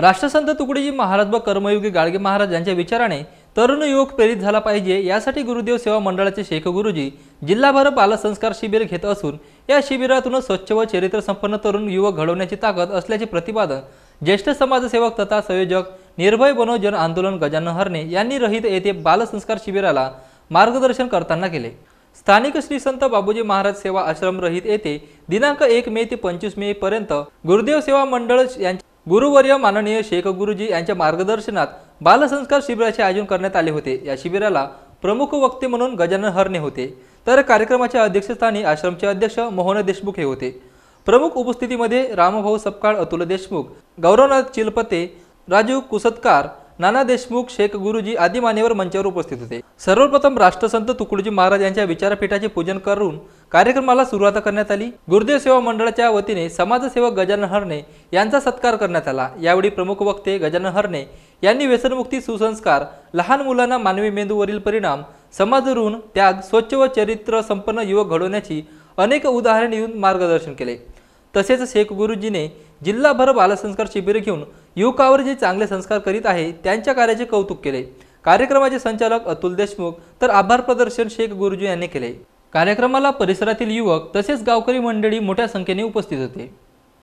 राष्ट्रसंत तुकडीजी महाराज व कर्मयोगी गाडगे महाराज यांच्या विचाराने तरुण युवक प्रेरित झाला पाहिजे यासाठी गुरुदेव सेवा मंडळाचे शेख गुरुजी जिल्हाभर बालसंस्कार शिबिर घेत असून या शिबिरातूनच स्वच्छ व चरित्रसंपन्न तरुण युवक घडवण्याची ताकद असल्याचे प्रतिपादन ज्येष्ठ समाजसेवक तथा संयोजक निर्भय बनो जन आंदोलन गजानन हरणे यांनी रहित येथे बालसंस्कार शिबिराला मार्गदर्शन करताना केले स्थानिक श्री संत बाबूजी महाराज सेवा आश्रम रहित येथे दिनांक एक मे ते पंचवीस मे पर्यंत गुरुदेव सेवा मंडळ यांच्या गुरुवर्य माननीय शेख गुरुजी यांच्या मार्गदर्शनात बालसंस्कार शिबिराचे आयोजन करण्यात आले होते या शिबिराला प्रमुख वक्ते म्हणून गजानन हरणे होते तर कार्यक्रमाच्या अध्यक्षस्थानी आश्रमचे अध्यक्ष मोहन देशमुख हे होते प्रमुख उपस्थितीमध्ये रामभाऊ सपकाळ अतुल देशमुख गौरवनाथ चिलपते राजू कुसतकार नाना देशमुख शेख गुरुजी आदी मान्यवर मंचावर उपस्थित होते सर्वप्रथम राष्ट्रसंत तुकडोजी महाराज यांच्या विचारपीठाचे पूजन करून कार्यक्रमाला सुरुवात करण्यात आली गुरुदेव सेवा मंडळाच्या वतीने समाजसेवक गजानन हरणे यांचा सत्कार करण्यात आला यावेळी प्रमुख वक्ते गजानन हरणे यांनी व्यसनमुक्ती सुसंस्कार लहान मुलांना मानवी मेंदूवरील परिणाम समाज ऋण त्याग स्वच्छ व चरित्र संपन्न युवक घडवण्याची अनेक उदाहरणे येऊन मार्गदर्शन केले तसेच शेख गुरुजीने जिल्हाभर बालसंस्कार शिबिरे घेऊन युवकावर जे चांगले संस्कार करीत आहे त्यांच्या कार्याचे कौतुक केले कार्यक्रमाचे संचालक अतुल देशमुख तर आभार प्रदर्शन शेख गुरुजी यांनी केले कार्यक्रमाला परिसरातील युवक तसेच गावकरी मंडळी मोठ्या संख्येने उपस्थित होते